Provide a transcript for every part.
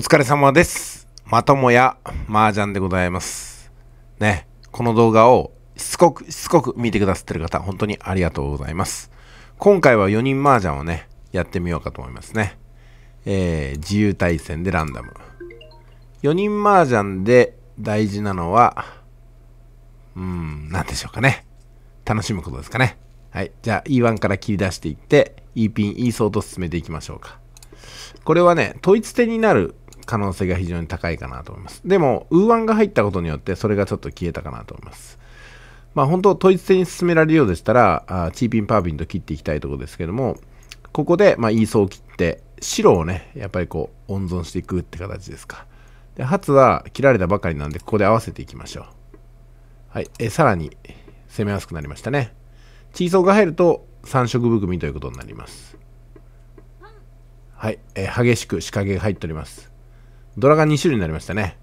お疲れ様です。まともや麻雀でございます。ね、この動画をしつこくしつこく見てくださってる方、本当にありがとうございます。今回は4人麻雀をね、やってみようかと思いますね。えー、自由対戦でランダム。4人麻雀で大事なのは、うーん、なんでしょうかね。楽しむことですかね。はい。じゃあ E1 から切り出していって、E ピン、E ソーと進めていきましょうか。これはね、統一手になる可能性が非常に高いかなと思います。でも、ウーアンが入ったことによって、それがちょっと消えたかなと思います。まあ、本当、統一戦に進められるようでしたら、あチーピンパービンと切っていきたいところですけども、ここで、まあ、イーソを切って、白をね、やっぱりこう、温存していくって形ですか。で、初は切られたばかりなんで、ここで合わせていきましょう。はい、えさらに攻めやすくなりましたね。チーソーが入ると、3色含みということになります。はい、え激しく仕掛けが入っております。ドラが2種類になりましたね。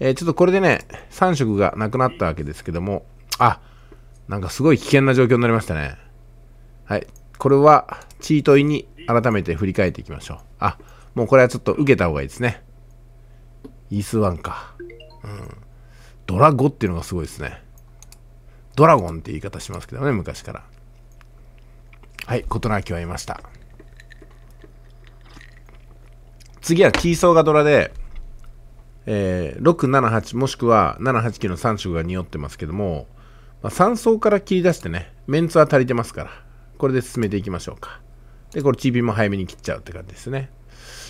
えー、ちょっとこれでね、3色がなくなったわけですけども、あ、なんかすごい危険な状況になりましたね。はい。これは、チートイに改めて振り返っていきましょう。あ、もうこれはちょっと受けた方がいいですね。イースワンか。うん。ドラゴっていうのがすごいですね。ドラゴンって言い方しますけどね、昔から。はい、事なきを得ました。次はキーソーがドラで、えー、678もしくは789の3色が匂ってますけども、まあ、3層から切り出してねメンツは足りてますからこれで進めていきましょうかでこれチンも早めに切っちゃうって感じですね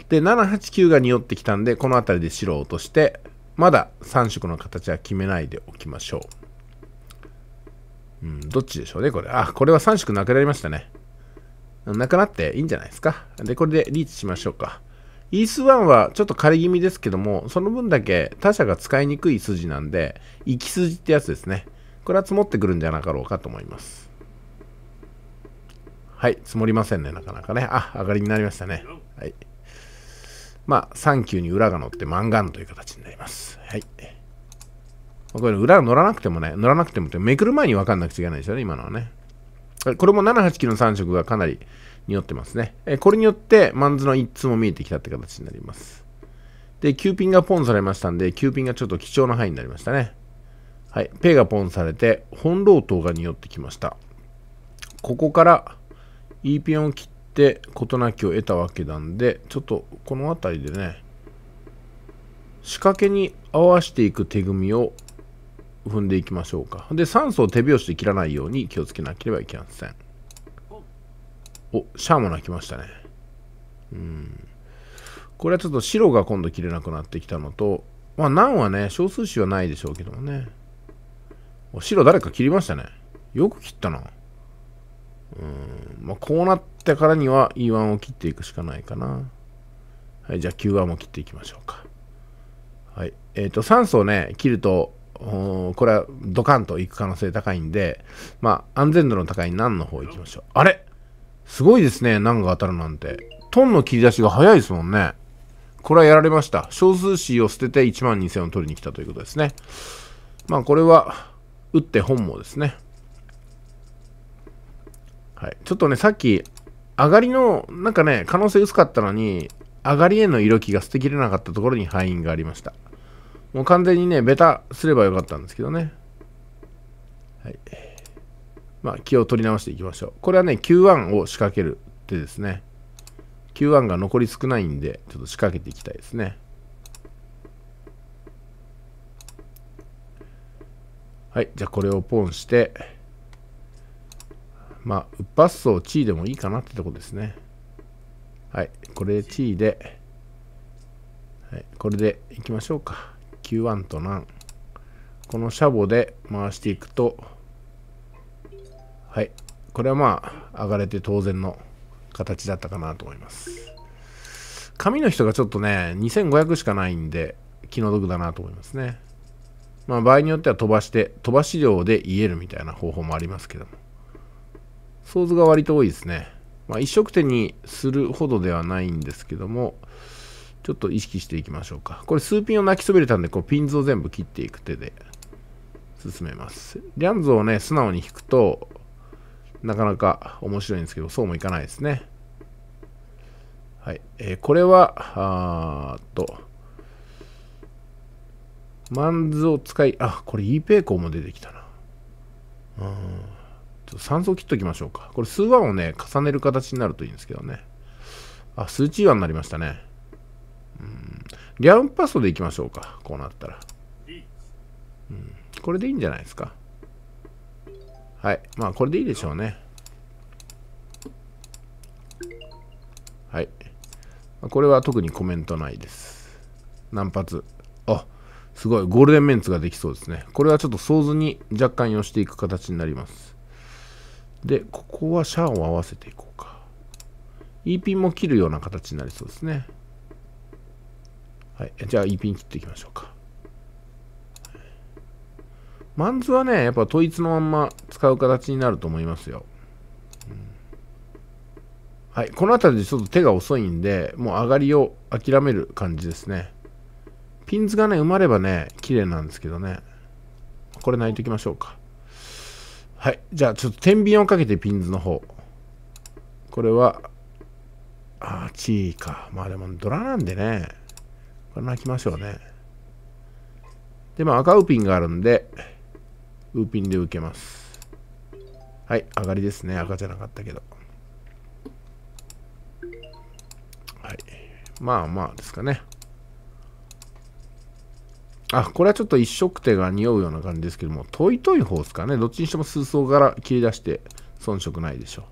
で789が匂ってきたんでこの辺りで白を落としてまだ3色の形は決めないでおきましょううんどっちでしょうねこれあこれは3色なくなりましたねなくなっていいんじゃないですかでこれでリーチしましょうかイース1はちょっと枯れ気味ですけども、その分だけ他社が使いにくい筋なんで、行き筋ってやつですね。これは積もってくるんじゃなかろうかと思います。はい、積もりませんね、なかなかね。あ、上がりになりましたね。はい。まあ、3級に裏が乗ってマンガンという形になります。はい。これ裏乗らなくてもね、乗らなくてもって、めくる前に分かんなくちゃいけないですよね、今のはね。これも7、8キロの3色がかなりによってますね。えこれによって、マンズの一通も見えてきたって形になります。で、9ピンがポンされましたんで、9ピンがちょっと貴重な範囲になりましたね。はい、ペイがポンされて、本老頭が匂ってきました。ここから、E ピンを切って、事なきを得たわけなんで、ちょっとこの辺りでね、仕掛けに合わしていく手組みを踏んでいきましょうか。で、酸素を手拍子で切らないように気をつけなければいけません。お、シャーマナ来ましたね。うん。これはちょっと白が今度切れなくなってきたのと、まあ、難はね、小数種はないでしょうけどもね。白誰か切りましたね。よく切ったな。うん。まあ、こうなってからには E1 を切っていくしかないかな。はい、じゃあ Q1 も切っていきましょうか。はい。えっ、ー、と、酸素をね、切ると、これはドカンといく可能性高いんで、まあ、安全度の高い難の方行きましょう。あれすごいですね、難が当たるなんて。トンの切り出しが早いですもんね。これはやられました。小数紙を捨てて1万2000を取りに来たということですね。まあこれは、打って本望ですね。はい。ちょっとね、さっき、上がりの、なんかね、可能性薄かったのに、上がりへの色気が捨てきれなかったところに敗因がありました。もう完全にね、ベタすればよかったんですけどね。はい。まあ、気を取り直していきましょう。これはね、Q1 を仕掛ける手ですね。Q1 が残り少ないんで、ちょっと仕掛けていきたいですね。はい、じゃあこれをポンして、まあ、うっパっそをチーでもいいかなってとこですね。はい、これでチーで、はい、これでいきましょうか。Q1 と何。このシャボで回していくと、はい。これはまあ、上がれて当然の形だったかなと思います。紙の人がちょっとね、2500しかないんで、気の毒だなと思いますね。まあ、場合によっては飛ばして、飛ばし量で言えるみたいな方法もありますけども。想像が割と多いですね。まあ、一色手にするほどではないんですけども、ちょっと意識していきましょうか。これ数ピンを泣きそびれたんで、こうピンズを全部切っていく手で進めます。リャンズをね、素直に引くと、なかなか面白いんですけど、そうもいかないですね。はい。えー、これは、あーと、マンズを使い、あ、これ e ペーコーも出てきたな。うん。ちょっと酸素を切っときましょうか。これ数ンをね、重ねる形になるといいんですけどね。あ、数値ンになりましたね。うん。リャウンパストでいきましょうか。こうなったら。うん。これでいいんじゃないですか。はい。まあ、これでいいでしょうね。はい。これは特にコメントないです。何発。あ、すごい。ゴールデンメンツができそうですね。これはちょっと想像に若干寄していく形になります。で、ここはシャアを合わせていこうか。e ンも切るような形になりそうですね。はい。じゃあ e ピン切っていきましょうか。マンズはね、やっぱ統一のまんま使う形になると思いますよ。うん、はい、この辺りでちょっと手が遅いんで、もう上がりを諦める感じですね。ピンズがね、埋まればね、綺麗なんですけどね。これ泣いときましょうか。はい。じゃあ、ちょっと天秤をかけてピンズの方。これは、あー、チーか。まあでも、ドラなんでね。これ泣きましょうね。で、まあ、赤ウーピンがあるんで、ウーピンで受けます。はい、上がりですね。赤じゃなかったけど。はい。まあまあですかね。あ、これはちょっと一色手が匂うような感じですけども、トイトイ方ですかね。どっちにしても数層から切り出して遜色ないでしょ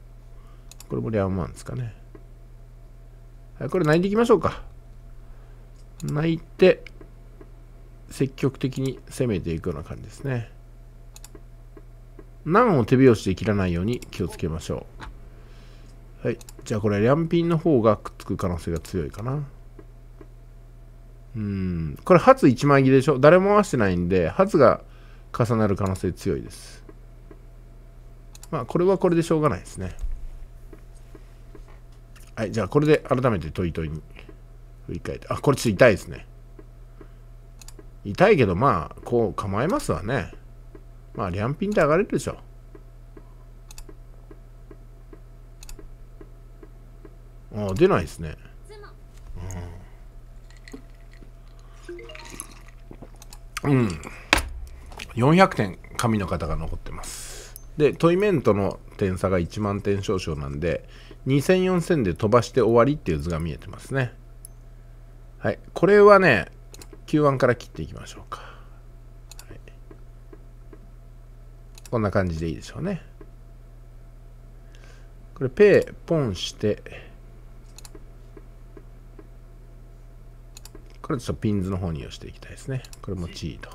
う。これもリアンマンですかね。はい、これ泣いていきましょうか。泣いて、積極的に攻めていくような感じですね。何を手拍子で切らないように気をつけましょう。はい。じゃあこれ、2ピンの方がくっつく可能性が強いかな。うん。これ、初1枚切りでしょ誰も合わせてないんで、初が重なる可能性強いです。まあ、これはこれでしょうがないですね。はい。じゃあこれで改めてトイトイに振り返って。あ、これちょっと痛いですね。痛いけど、まあ、こう構えますわね。まあ、両品で上がれるでしょ。ああ、出ないですね。うん。うん。400点、神の方が残ってます。で、トイメントの点差が1万点少々なんで、2000、4 0で飛ばして終わりっていう図が見えてますね。はい。これはね、Q1 から切っていきましょうか。こんな感じでいいでしょうね。これ、ペー、ポンして、これちょっとピンズの方に寄していきたいですね。これもチート。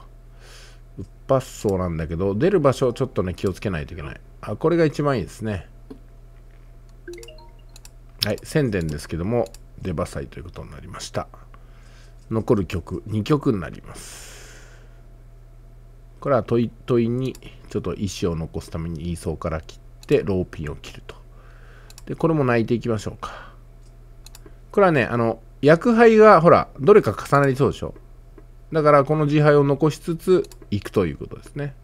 うっぱっそうなんだけど、出る場所ちょっとね、気をつけないといけない。あ、これが一番いいですね。はい、宣伝ですけども、出馬祭ということになりました。残る曲、2曲になります。これは問い問いにちょっと石を残すためにイーソーから切ってローピンを切ると。で、これも泣いていきましょうか。これはね、あの、薬杯がほら、どれか重なりそうでしょ。だからこの自杯を残しつついくということですね。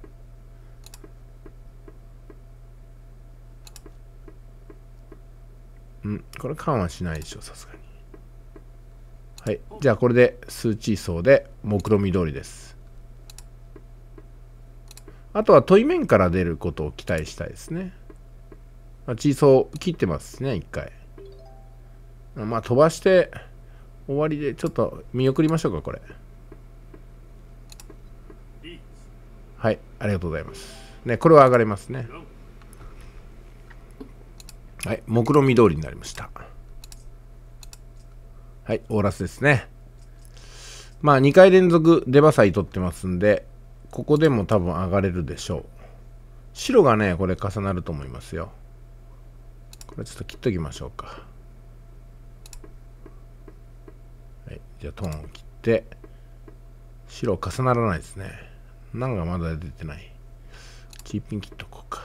うん、これ緩和しないでしょ、さすがに。はい。じゃあ、これで数値層で目論見通りです。あとは対い面から出ることを期待したいですね。まあ、チーソー切ってますね、一回。まあ飛ばして終わりでちょっと見送りましょうか、これ。はい、ありがとうございます。ね、これは上がれますね。はい、目論見通りになりました。はい、オーラスですね。まあ、2回連続出バサイ取ってますんで、ここでも多分上がれるでしょう白がねこれ重なると思いますよこれちょっと切っときましょうかはいじゃあトーンを切って白重ならないですねなんがまだ出てないキーピン切っとこうか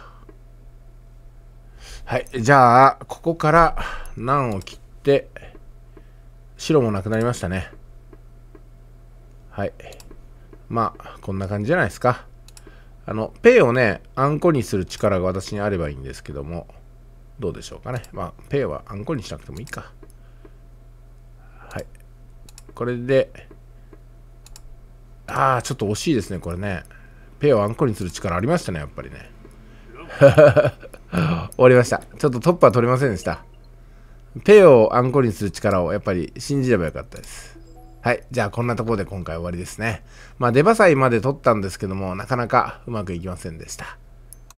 はいじゃあここから難を切って白もなくなりましたねはいまあ、こんな感じじゃないですか。あの、ペイをね、あんこにする力が私にあればいいんですけども、どうでしょうかね。まあ、ペイはあんこにしなくてもいいか。はい。これで、ああ、ちょっと惜しいですね、これね。ペイをあんこにする力ありましたね、やっぱりね。終わりました。ちょっとトップは取れませんでした。ペイをあんこにする力をやっぱり信じればよかったです。はい。じゃあ、こんなところで今回終わりですね。まあ、出馬祭まで撮ったんですけども、なかなかうまくいきませんでした。